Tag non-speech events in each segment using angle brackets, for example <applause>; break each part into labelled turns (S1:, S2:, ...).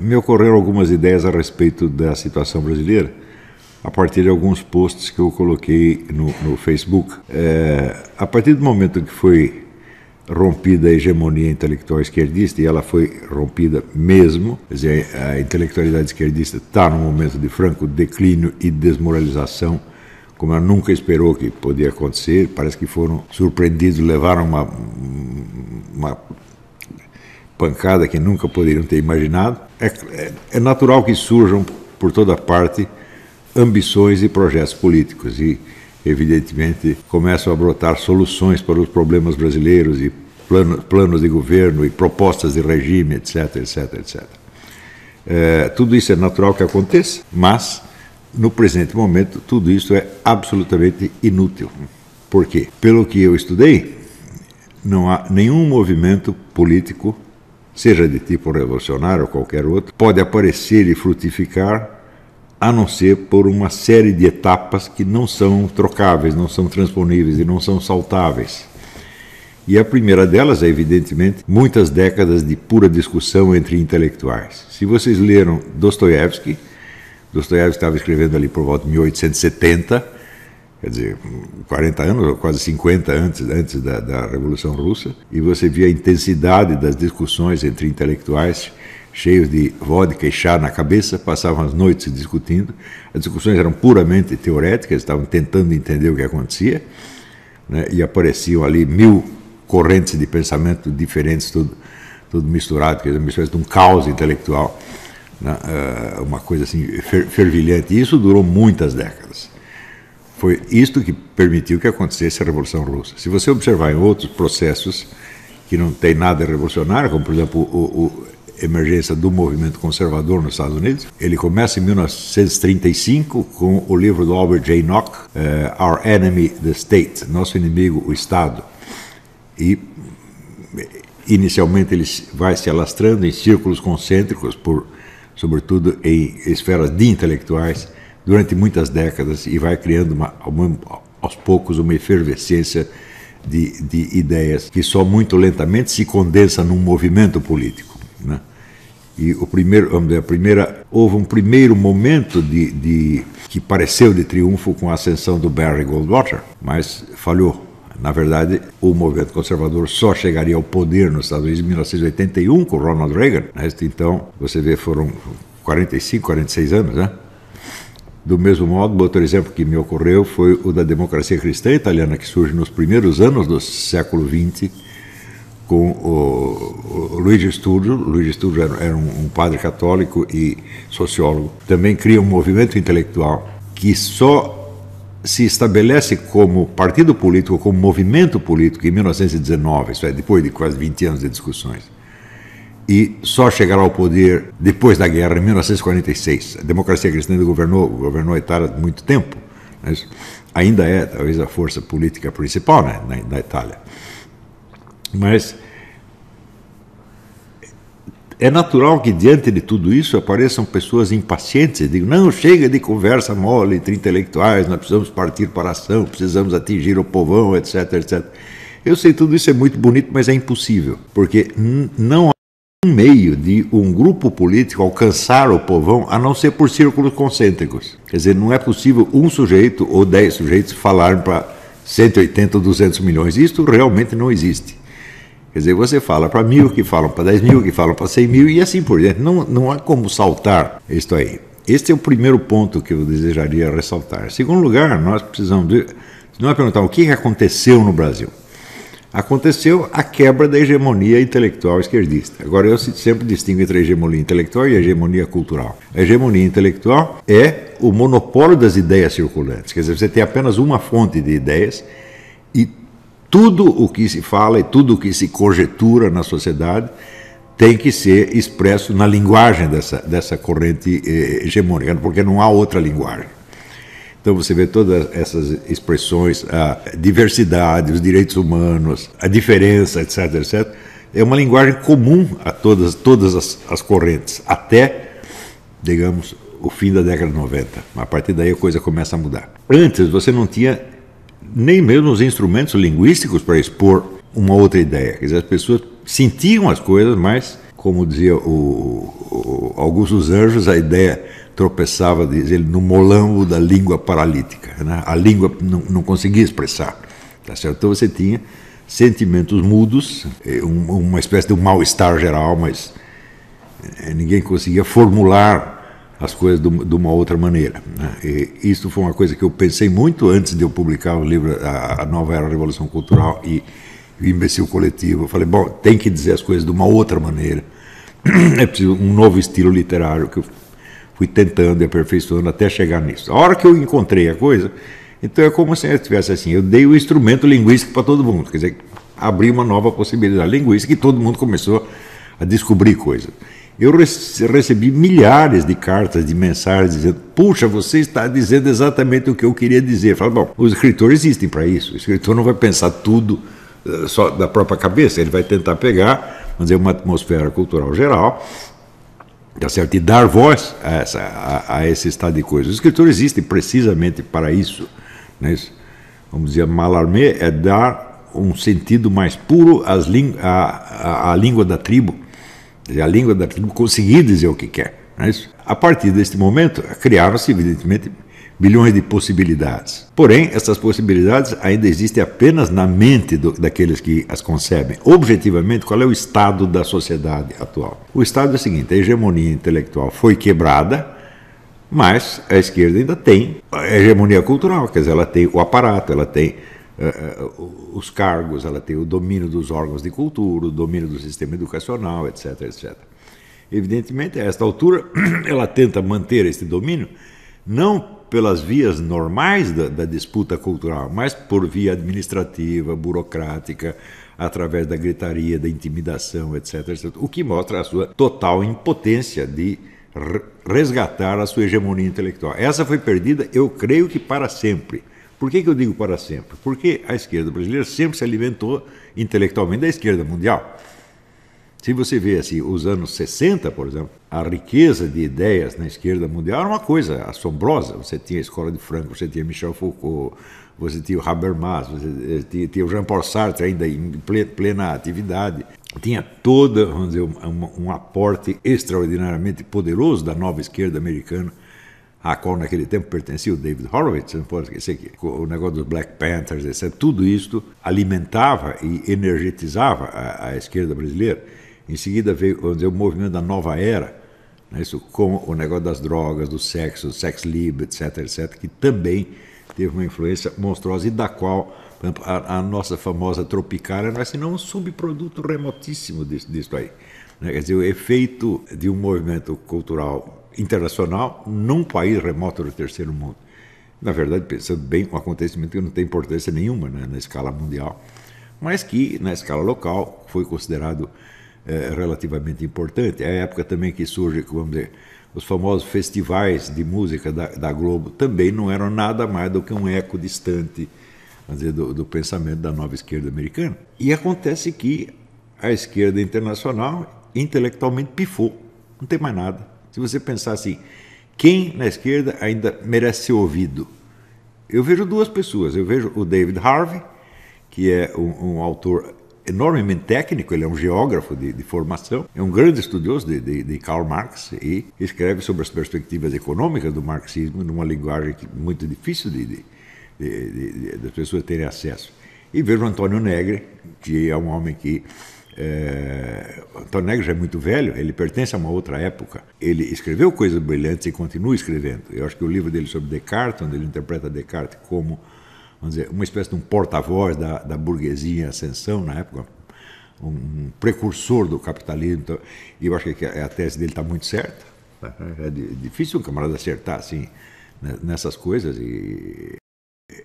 S1: me ocorreram algumas ideias a respeito da situação brasileira a partir de alguns posts que eu coloquei no, no Facebook. É, a partir do momento que foi rompida a hegemonia intelectual esquerdista, e ela foi rompida mesmo, quer dizer, a intelectualidade esquerdista está num momento de franco declínio e desmoralização, como ela nunca esperou que podia acontecer, parece que foram surpreendidos, levaram uma, uma pancada que nunca poderiam ter imaginado. É, é, é natural que surjam por toda parte ambições e projetos políticos e, evidentemente, começam a brotar soluções para os problemas brasileiros e planos de governo e propostas de regime, etc, etc, etc. É, tudo isso é natural que aconteça, mas no presente momento tudo isso é absolutamente inútil. Por quê? Pelo que eu estudei, não há nenhum movimento político seja de tipo revolucionário ou qualquer outro, pode aparecer e frutificar a não ser por uma série de etapas que não são trocáveis, não são transponíveis e não são saltáveis. E a primeira delas é, evidentemente, muitas décadas de pura discussão entre intelectuais. Se vocês leram Dostoiévski, Dostoiévski estava escrevendo ali por volta de 1870, quer dizer, 40 anos, quase 50 antes, antes da, da Revolução Russa, e você via a intensidade das discussões entre intelectuais cheios de vodka e chá na cabeça, passavam as noites discutindo. As discussões eram puramente teoréticas, estavam tentando entender o que acontecia, né? e apareciam ali mil correntes de pensamento diferentes, tudo, tudo misturado, quer dizer, uma espécie de um caos intelectual, né? Eh, uma coisa assim fervilhante. E isso durou muitas décadas. Foi isto que permitiu que acontecesse a Revolução Russa. Se você observar em outros processos que não tem nada revolucionário, como por exemplo o, o emergência do movimento conservador nos Estados Unidos, ele começa em 1935 com o livro do Albert J. Nock, uh, Our Enemy the State, nosso inimigo o Estado, e inicialmente ele vai se alastrando em círculos concêntricos, por, sobretudo em esferas de intelectuais durante muitas décadas e vai criando uma, aos poucos uma efervescência de, de, ideias que só muito lentamente se condensa num movimento político. Né? E o primeiro, a primeira, houve um primeiro momento de, de, que pareceu de triunfo com a ascensão do Barry Goldwater, mas falhou. Na verdade, o movimento conservador só chegaria ao poder nos Estados Unidos em 1981 com Ronald Reagan. Né? Então, você vê, foram 45, 46 anos, né? Do mesmo modo, outro exemplo que me ocorreu foi o da democracia cristã italiana, que surge nos primeiros anos do século XX, com o, Luigi Sturzo. Luigi Sturzo era, era um, um, padre católico e sociólogo. Também cria um movimento intelectual que só se estabelece como partido político, como movimento político em 1919, isso é, depois de quase 20 anos de discussões e só chegará ao poder depois da guerra, em 1946. A democracia cristã governou, governou a Itália muito tempo, mas ainda é talvez a força política principal né, na, na Itália. Mas é natural que diante de tudo isso apareçam pessoas impacientes e digam, não, chega de conversa mole entre intelectuais, nós precisamos partir para a ação, precisamos atingir o povão, etc, etc. Eu sei, tudo isso é muito bonito, mas é impossível, porque não um meio de um grupo político alcançar o povão a não ser por círculos concêntricos. Quer dizer, não é possível um sujeito ou dez sujeitos falarem para 180 ou 200 milhões. Isto realmente não existe. Quer dizer, você fala para mil que falam para 10 mil, que falam para 100 mil e assim por diante. Não, não há como saltar isto aí. Este é o primeiro ponto que eu desejaria ressaltar. Em segundo lugar, nós precisamos. De, não é perguntar o que aconteceu no Brasil aconteceu a quebra da hegemonia intelectual esquerdista. Agora, eu sempre distingo entre hegemonia intelectual e hegemonia cultural. A hegemonia intelectual é o monopólio das ideias circulantes, quer dizer, você tem apenas uma fonte de ideias e tudo o que se fala e tudo o que se conjetura na sociedade tem que ser expresso na linguagem dessa, dessa corrente eh, hegemônica, porque não há outra linguagem. Então você vê todas essas expressões, a diversidade, os direitos humanos, a diferença, etc, etc. É uma linguagem comum a todas, todas as, as correntes, até, digamos, o fim da década de 90. A partir daí a coisa começa a mudar. Antes você não tinha nem mesmo os instrumentos linguísticos para expor uma outra ideia. Quer dizer, as pessoas sentiam as coisas, mas, como dizia o, o Augusto dos Anjos, a ideia tropeçava, diz ele, no molambo da língua paralítica. Né? A língua não, não conseguia expressar. Tá certo? Então você tinha sentimentos mudos, é, uma espécie de um mal-estar geral, mas é, ninguém conseguia formular as coisas de uma outra maneira. Né? E isso foi uma coisa que eu pensei muito antes de eu publicar o livro A Nova Era da Revolução Cultural e o Imbecil Coletivo. Eu falei, bom, tem que dizer as coisas de uma outra maneira. <clears throat> É preciso um novo estilo literário que eu fui tentando e aperfeiçoando até chegar nisso. A hora que eu encontrei a coisa, então é como se eu tivesse assim, eu dei o instrumento linguístico para todo mundo, quer dizer, abri uma nova possibilidade linguística e todo mundo começou a descobrir coisas. Eu recebi milhares de cartas, de mensagens dizendo: Puxa, você está dizendo exatamente o que eu queria dizer. Eu falo, bom, os escritores existem para isso. O escritor não vai pensar tudo eh, só da própria cabeça, ele vai tentar pegar, vamos dizer, uma atmosfera cultural geral Tá certo? E dar voz a, essa, a, a esse estado de coisas. Os escritores existem precisamente para isso. né? Vamos dizer, Malarmé é dar um sentido mais puro às à, à, à língua da tribo. A língua da tribo conseguir dizer o que quer. Não é isso? A partir deste momento, criaram-se, evidentemente, bilhões de possibilidades. Porém, essas possibilidades ainda existem apenas na mente do, daqueles que as concebem. Objetivamente, qual é o estado da sociedade atual? O estado é o seguinte: a hegemonia intelectual foi quebrada. Mas a esquerda ainda tem a hegemonia cultural, quer dizer, ela tem o aparato, ela tem eh, eh, os cargos, ela tem o domínio dos órgãos de cultura, o domínio do sistema educacional, etc, etc. Evidentemente, a esta altura, <clears throat> ela tenta manter este domínio, não pelas vias normais da, da disputa cultural, mas por via administrativa, burocrática, através da gritaria, da intimidação, etc, etc. O que mostra a sua total impotência de resgatar a sua hegemonia intelectual. Essa foi perdida, eu creio que para sempre. Por que, que eu digo para sempre? Porque a esquerda brasileira sempre se alimentou intelectualmente da esquerda mundial. Se você vê assim, os anos 60, por exemplo, a riqueza de ideias na esquerda mundial era uma coisa assombrosa. Você tinha a escola de Franco, você tinha Michel Foucault, você tinha o Habermas, você eh, tinha, tinha o Jean-Paul Sartre ainda em plena atividade. Tinha toda, vamos dizer, um, um aporte extraordinariamente poderoso da nova esquerda americana a qual naquele tempo pertencia o David Horowitz, não pode esquecer que o negócio dos Black Panthers, etc., tudo isso alimentava e energetizava a, a esquerda brasileira. Em seguida veio dizer, o movimento da nova era, né, isso com o negócio das drogas, do sexo, do sex lib, etc, etc, que também teve uma influência monstruosa e da qual exemplo, a, a, nossa famosa Tropicália não é senão um subproduto remotíssimo disso, disso aí. Né? Quer dizer, o efeito de um movimento cultural internacional num país remoto do terceiro mundo. Na verdade, pensando bem, um acontecimento que não tem importância nenhuma né, na escala mundial, mas que na escala local foi considerado é, relativamente importante. É a época também que surge, vamos dizer, os famosos festivais de música da, da Globo também não eram nada mais do que um eco distante dizer, do, do pensamento da nova esquerda americana. E acontece que a esquerda internacional intelectualmente pifou, não tem mais nada. Se você pensar assim, quem na esquerda ainda merece ser ouvido? Eu vejo duas pessoas. Eu vejo o David Harvey, que é um, um autor enormemente técnico, ele é um geógrafo de, de formação, é um grande estudioso de, de, de, Karl Marx e escreve sobre as perspectivas econômicas do marxismo numa linguagem muito difícil de, das pessoas terem acesso. E vejo Antônio Negre, que é um homem que é, Antônio Negre já é muito velho, ele pertence a uma outra época. Ele escreveu coisas brilhantes e continua escrevendo. Eu acho que o livro dele sobre Descartes, onde ele interpreta Descartes como vamos dizer, uma espécie de um porta-voz da, da burguesia em ascensão na época, um precursor do capitalismo. Então, e eu acho que a tese dele está muito certa. É, é difícil um camarada acertar assim né, nessas coisas e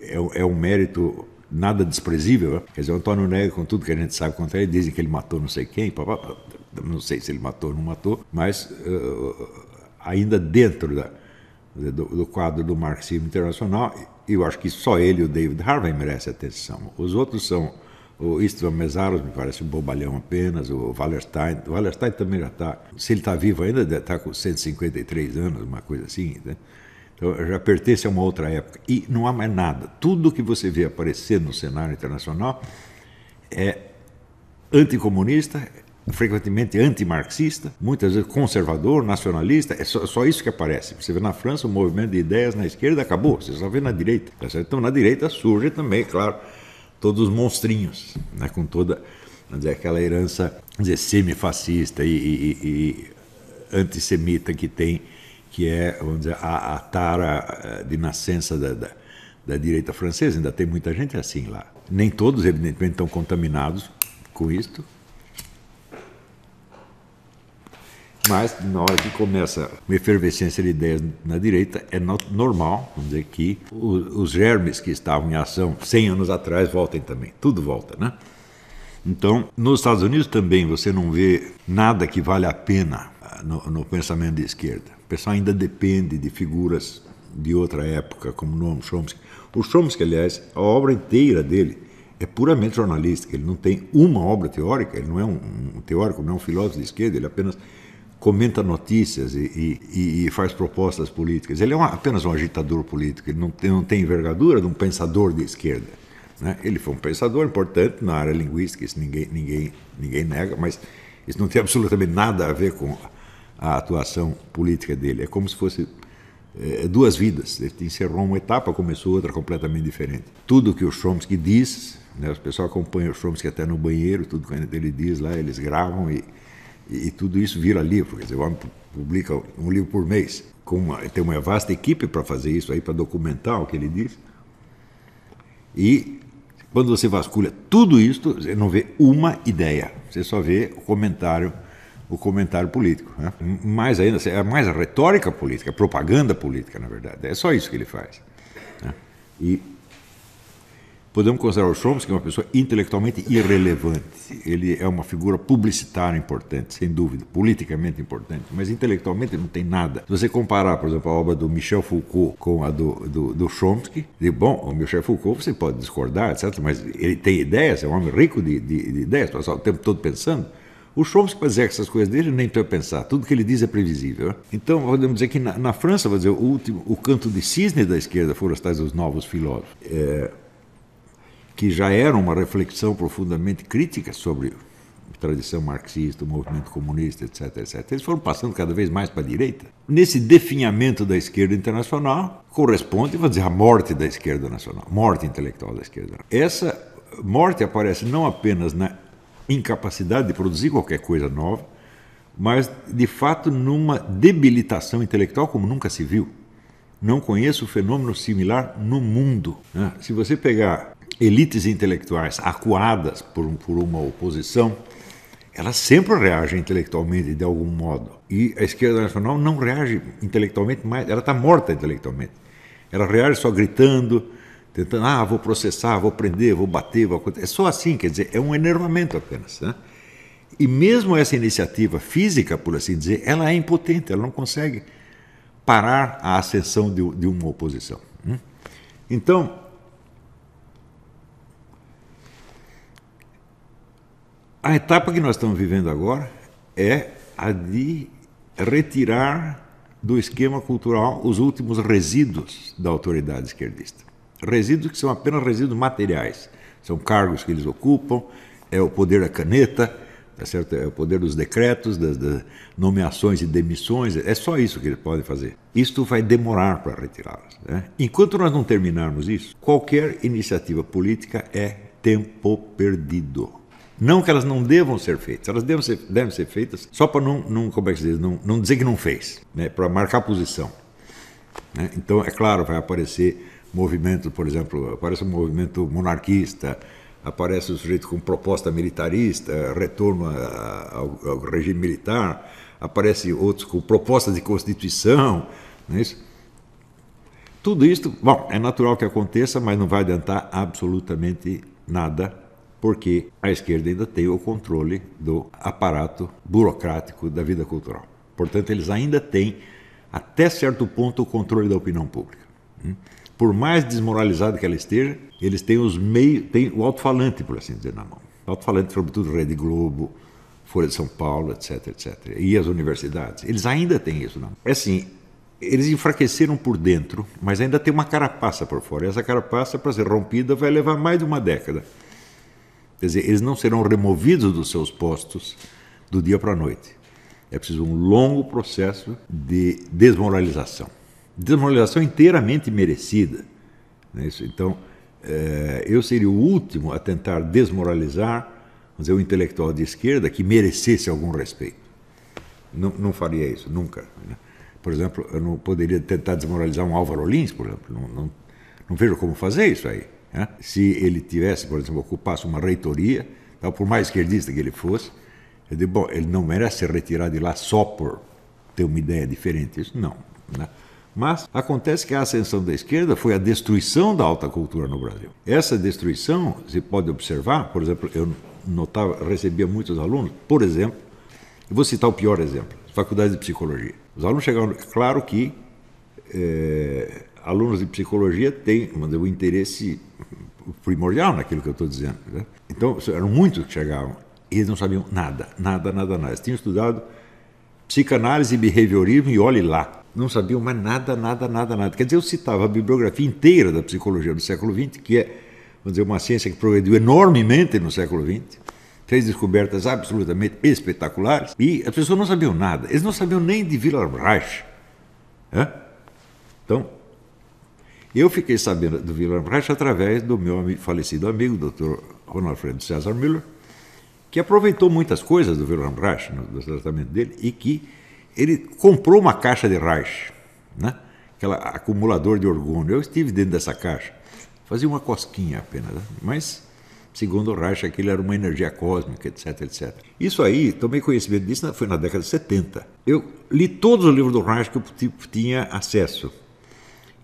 S1: é, é um mérito nada desprezível. Né? Quer dizer, o Antônio nega com tudo que a gente sabe contra ele, dizem que ele matou não sei quem, papapá, não sei se ele matou ou não matou, mas uh, ainda dentro da, do, do, quadro do marxismo internacional, eu acho que só ele e o David Harvey merecem atenção. Os outros são o Istvan Mesaros, me parece um bobalhão apenas, o Wallerstein. O Wallerstein também já está, se ele está vivo ainda, deve estar tá com 153 anos, uma coisa assim. Né? Então já pertence a uma outra época. E não há mais nada. Tudo que você vê aparecer no cenário internacional é anticomunista, frequentemente antimarxista, muitas vezes conservador, nacionalista, é só, só, isso que aparece. Você vê na França o movimento de ideias na esquerda acabou, você só vê na direita. Tá então na direita surge também, é claro, todos os monstrinhos, né, com toda dizer, aquela herança semifascista e, e, e, antissemita que tem, que é vamos dizer, a, a tara eh, de nascença da, da, da direita francesa, ainda tem muita gente assim lá. Nem todos, evidentemente, estão contaminados com isto, Mas, na hora que começa uma efervescência de ideias na direita, é normal, vamos dizer, que os germes que estavam em ação 100 anos atrás voltem também. Tudo volta, né? Então, nos Estados Unidos também você não vê nada que vale a pena ah, no, no pensamento de esquerda. O pessoal ainda depende de figuras de outra época, como Noam Chomsky. O Chomsky, aliás, a obra inteira dele é puramente jornalística. Ele não tem uma obra teórica, ele não é um, um teórico, não é um filósofo de esquerda, ele é apenas comenta notícias e, e, e, faz propostas políticas. Ele é uma, apenas um agitador político, ele não tem, não tem envergadura de um pensador de esquerda. Né? Ele foi um pensador importante na área linguística, isso ninguém, ninguém, ninguém nega, mas isso não tem absolutamente nada a ver com a atuação política dele. É como se fosse é, duas vidas. Ele encerrou uma etapa, começou outra completamente diferente. Tudo que o Chomsky diz, né, o pessoal acompanha o Chomsky até no banheiro, tudo que ele diz lá, eles gravam e e, e, tudo isso vira livro. Quer dizer, o homem publica um livro por mês. Com uma, tem uma vasta equipe para fazer isso aí, para documentar o que ele diz. E quando você vasculha tudo isso, você não vê uma ideia. Você só vê o comentário, o comentário político. Né? Mais ainda, é mais a retórica política, a propaganda política, na verdade. É só isso que ele faz. Né? E Podemos considerar o Chomsky uma pessoa intelectualmente irrelevante. Ele é uma figura publicitária importante, sem dúvida, politicamente importante, mas intelectualmente não tem nada. Se você comparar, por exemplo, a obra do Michel Foucault com a do, do, do Chomsky, de, bom, o Michel Foucault você pode discordar, etc., mas ele tem ideias, é um homem rico de, de, de ideias, passa o tempo todo pensando. O Chomsky, para dizer essas coisas dele, nem para pensar. Tudo que ele diz é previsível. Né? Então, podemos dizer que na, na França, vou dizer, o, último, o canto de cisne da esquerda foram os tais os novos filósofos. É, que já era uma reflexão profundamente crítica sobre tradição marxista, o movimento comunista, etc, etc. Eles foram passando cada vez mais para a direita. Nesse definhamento da esquerda internacional, corresponde, vou dizer, a morte da esquerda nacional, morte intelectual da esquerda. Essa morte aparece não apenas na incapacidade de produzir qualquer coisa nova, mas de fato numa debilitação intelectual como nunca se viu. Não conheço fenômeno similar no mundo. Né? Se você pegar elites intelectuais acuadas por, por uma oposição, elas sempre reagem intelectualmente de algum modo. E a esquerda nacional não reage intelectualmente mais, ela está morta intelectualmente. Ela reage só gritando, tentando, ah, vou processar, vou prender, vou bater, vou... É só assim, quer dizer, é um enervamento apenas. Né? E mesmo essa iniciativa física, por assim dizer, ela é impotente, ela não consegue parar a ascensão de, de uma oposição. Hum? Então, A etapa que nós estamos vivendo agora é a de retirar do esquema cultural os últimos resíduos da autoridade esquerdista. Resíduos que são apenas resíduos materiais, são cargos que eles ocupam, é o poder da caneta, é, certo? é o poder dos decretos, das, das nomeações e demissões, é só isso que eles podem fazer. Isto vai demorar para retirá-los. Né? Enquanto nós não terminarmos isso, qualquer iniciativa política é tempo perdido. Não que elas não devam ser feitas, elas devem ser, devem ser feitas só para não, não, como é que se diz, não, não dizer que não fez, né? para marcar posição. Né? Então, é claro, vai aparecer movimento, por exemplo, aparece um movimento monarquista, aparece o um sujeito com proposta militarista, retorno ao, ao, regime militar, aparece outros com propostas de constituição, não é isso? Tudo isso, bom, é natural que aconteça, mas não vai adiantar absolutamente nada porque a esquerda ainda tem o controle do aparato burocrático da vida cultural. Portanto, eles ainda têm, até certo ponto, o controle da opinião pública. Hum? Por mais desmoralizada que ela esteja, eles têm os meios, têm o alto-falante, por assim dizer, na mão. Alto-falante, sobretudo Rede Globo, Folha de São Paulo, etc, etc. E as universidades. Eles ainda têm isso na mão. É assim, eles enfraqueceram por dentro, mas ainda tem uma carapaça por fora. E essa carapaça, para ser rompida, vai levar mais de uma década. Quer dizer, eles não serão removidos dos seus postos do dia para a noite. É preciso um longo processo de desmoralização. Desmoralização inteiramente merecida. Né? Então, eh, eu seria o último a tentar desmoralizar dizer, o intelectual de esquerda que merecesse algum respeito. Não, não faria isso, nunca. Né? Por exemplo, eu não poderia tentar desmoralizar um Álvaro Lins, por exemplo. Não, não, não vejo como fazer isso aí. Né? Se ele tivesse, por exemplo, ocupasse uma reitoria, então, por mais esquerdista que ele fosse, eu digo, bom, ele não merece ser retirado de lá só por ter uma ideia diferente. Isso não. Né? Mas acontece que a ascensão da esquerda foi a destruição da alta cultura no Brasil. Essa destruição, se pode observar, por exemplo, eu notava, recebia muitos alunos, por exemplo, eu vou citar o pior exemplo, faculdade de psicologia. Os alunos chegaram, é claro que é, alunos de psicologia têm um interesse primordial naquilo que eu estou dizendo. Né? Então, eram muitos que chegavam e eles não sabiam nada, nada, nada, nada. Eles tinham estudado psicanálise, behaviorismo e olhe lá. Não sabiam mais nada, nada, nada, nada. Quer dizer, eu citava a bibliografia inteira da psicologia do século XX, que é vamos dizer, uma ciência que progrediu enormemente no século XX, fez descobertas absolutamente espetaculares, e as pessoas não sabiam nada. Eles não sabiam nem de Vila Reich. Né? Então, eu fiquei sabendo do Wilhelm Reich através do meu falecido amigo, Dr. Ronald Fred César Müller, que aproveitou muitas coisas do Wilhelm Reich, do tratamento dele, e que ele comprou uma caixa de Reich, né? aquela acumulador de orgônio. Eu estive dentro dessa caixa, fazia uma cosquinha apenas, né? mas segundo o Reich, aquilo era uma energia cósmica, etc, etc. Isso aí, tomei conhecimento disso, foi na década de 70. Eu li todos os livros do Reich que eu tinha acesso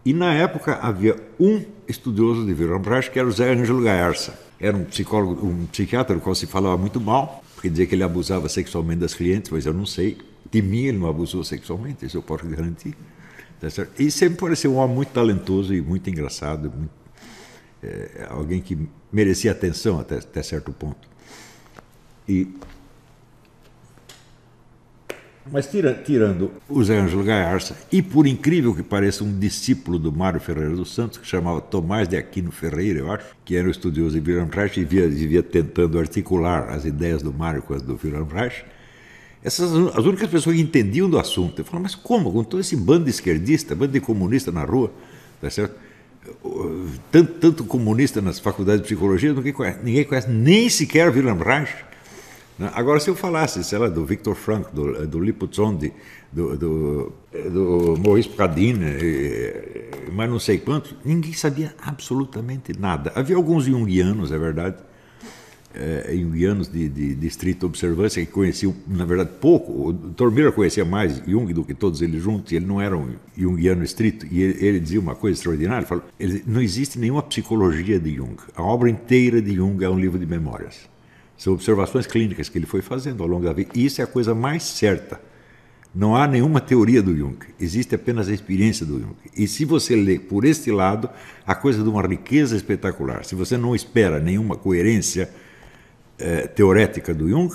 S1: e na época havia um estudioso de Wilhelm que era o Zé Ângelo Gaersa. Era um psicólogo, um psiquiatra do qual se falava muito mal, porque dizia que ele abusava sexualmente das clientes, mas eu não sei. De mim ele não abusou sexualmente, isso eu posso garantir. Tá e sempre pareceu um homem muito talentoso e muito engraçado, muito, é, alguém que merecia atenção até, até certo ponto. E mas tira, tirando o Zé Ângelo Gaiarça e por incrível que pareça, um discípulo do Mário Ferreira dos Santos, que chamava Tomás de Aquino Ferreira, eu acho, que era um estudioso de Wilhelm e via, vivia tentando articular as ideias do Mário com as do Wilhelm Reich, essas as únicas pessoas que entendiam do assunto. Eu falava, mas como? Com todo esse bando de esquerdista, bando de comunista na rua, tá certo? Tanto, tanto comunista nas faculdades de psicologia, ninguém conhece, ninguém conhece nem sequer Wilhelm Reich. Né? Agora, se eu falasse, sei lá, do Victor Frank, do, eh, do do, do, eh, do Maurice Pradine, eh, mas não sei quantos, ninguém sabia absolutamente nada. Havia alguns junguianos, é verdade, é, junguianos de, de, de estrita observância que conheciam, na verdade, pouco. O Dr. Miller conhecia mais Jung do que todos eles juntos, e ele não era um junguiano estrito. E ele, ele dizia uma coisa extraordinária: falou, ele, não existe nenhuma psicologia de Jung. A obra inteira de Jung é um livro de memórias. São observações clínicas que ele foi fazendo ao longo da vida. E isso é a coisa mais certa. Não há nenhuma teoria do Jung, existe apenas a experiência do Jung. E se você lê por este lado, a coisa é de uma riqueza espetacular. Se você não espera nenhuma coerência eh, teorética do Jung,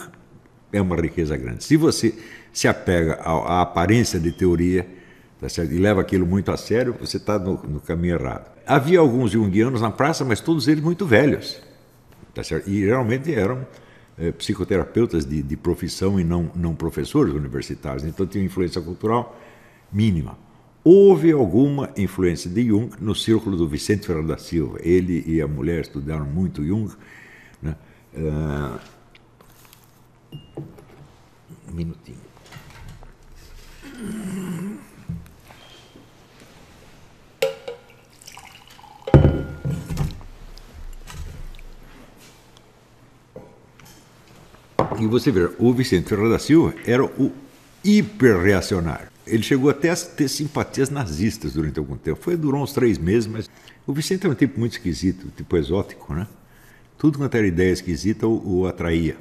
S1: é uma riqueza grande. Se você se apega à, à aparência de teoria tá e leva aquilo muito a sério, você está no, no caminho errado. Havia alguns junguianos na praça, mas todos eles muito velhos. Tá certo? E geralmente eram é, psicoterapeutas de, de, profissão e não, não professores universitários, então tinha influência cultural mínima. Houve alguma influência de Jung no círculo do Vicente Ferreira da Silva. Ele e a mulher estudaram muito Jung. Né? Uh, um minutinho. E você vê, o Vicente Ferreira da Silva era o hiperreacionário. Ele chegou até a ter simpatias nazistas durante algum tempo. Foi, durou uns três meses, mas o Vicente era um tipo muito esquisito, tipo exótico, né? Tudo quanto era ideia esquisita o, o, atraía.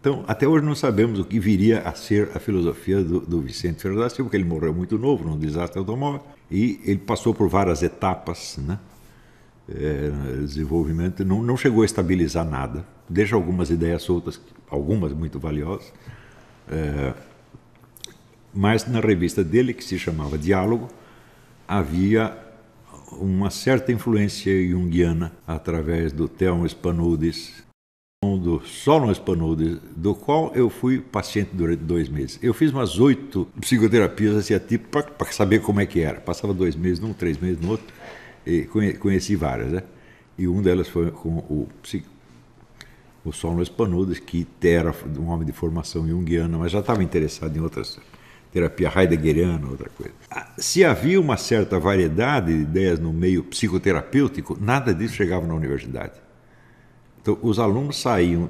S1: Então, até hoje não sabemos o que viria a ser a filosofia do, do Vicente Ferreira da Silva, porque ele morreu muito novo num desastre automóvel e ele passou por várias etapas, né? é, desenvolvimento não, não chegou a estabilizar nada, deixa algumas ideias soltas, algumas muito valiosas. É, mas na revista dele, que se chamava Diálogo, havia uma certa influência junguiana através do Thelmo Spanudes, do Solon Spanudes, do qual eu fui paciente durante dois meses. Eu fiz umas oito psicoterapias assim, tipo, para saber como é que era. Passava dois meses num, três meses no outro. E conheci várias, né? E uma delas foi com o, o Solon Spanudas, que era um homem de formação junguiana, mas já estava interessado em outras terapia heideggeriana, outra coisa. Ah, se havia uma certa variedade de ideias no meio psicoterapêutico, nada disso chegava na universidade. Então, os alunos saíam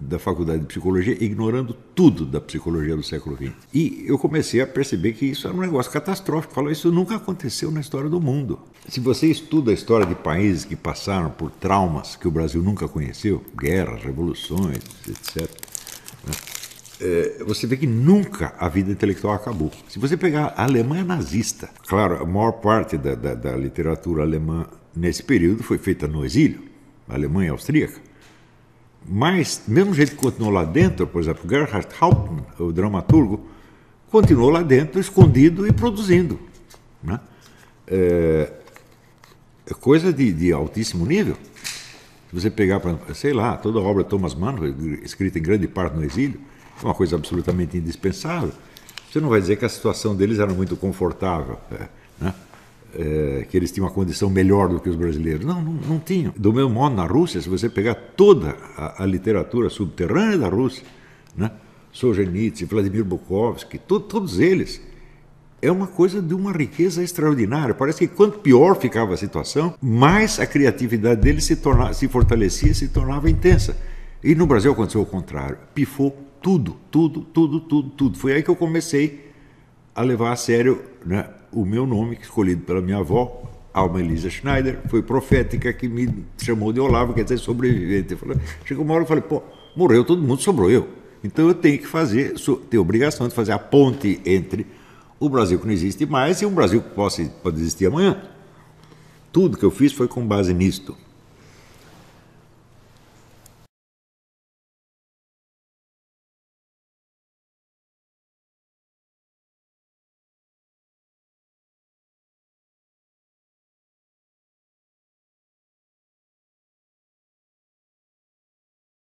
S1: da faculdade de psicologia, ignorando tudo da psicologia do século XX. E eu comecei a perceber que isso era um negócio catastrófico. Falou, isso nunca aconteceu na história do mundo. Se você estuda a história de países que passaram por traumas que o Brasil nunca conheceu, guerras, revoluções, etc., né? Eh, você vê que nunca a vida intelectual acabou. Se você pegar a Alemanha nazista, claro, a maior parte da, da, da literatura alemã nesse período foi feita no exílio, na Alemanha austríaca. Mas, mesmo jeito que continuou lá dentro, por exemplo, Gerhard Hauptmann, o dramaturgo, continuou lá dentro, escondido e produzindo. Né? É, é coisa de, de, altíssimo nível. Se você pegar, sei lá, toda a obra de Thomas Mann, escrita em grande parte no exílio, é uma coisa absolutamente indispensável. Você não vai dizer que a situação deles era muito confortável. É é, que eles tinham uma condição melhor do que os brasileiros. Não, não, não tinham. Do mesmo modo, na Rússia, se você pegar toda a, a literatura subterrânea da Rússia, né? Solzhenitsyn, Vladimir Bukovsky, to, todos eles, é uma coisa de uma riqueza extraordinária. Parece que quanto pior ficava a situação, mais a criatividade deles se, torna, se fortalecia, se tornava intensa. E no Brasil aconteceu o contrário. Pifou tudo, tudo, tudo, tudo, tudo. Foi aí que eu comecei a levar a sério né, o meu nome, é escolhido pela minha avó, Alma Elisa Schneider, foi profética que me chamou de Olavo, quer dizer, sobrevivente. Falei, chegou uma hora e falei, pô, morreu todo mundo, sobrou eu. Então eu tenho que fazer, tenho a obrigação de fazer a ponte entre o Brasil que não existe mais e um Brasil que possa, pode existir amanhã. Tudo que eu fiz foi com base nisto.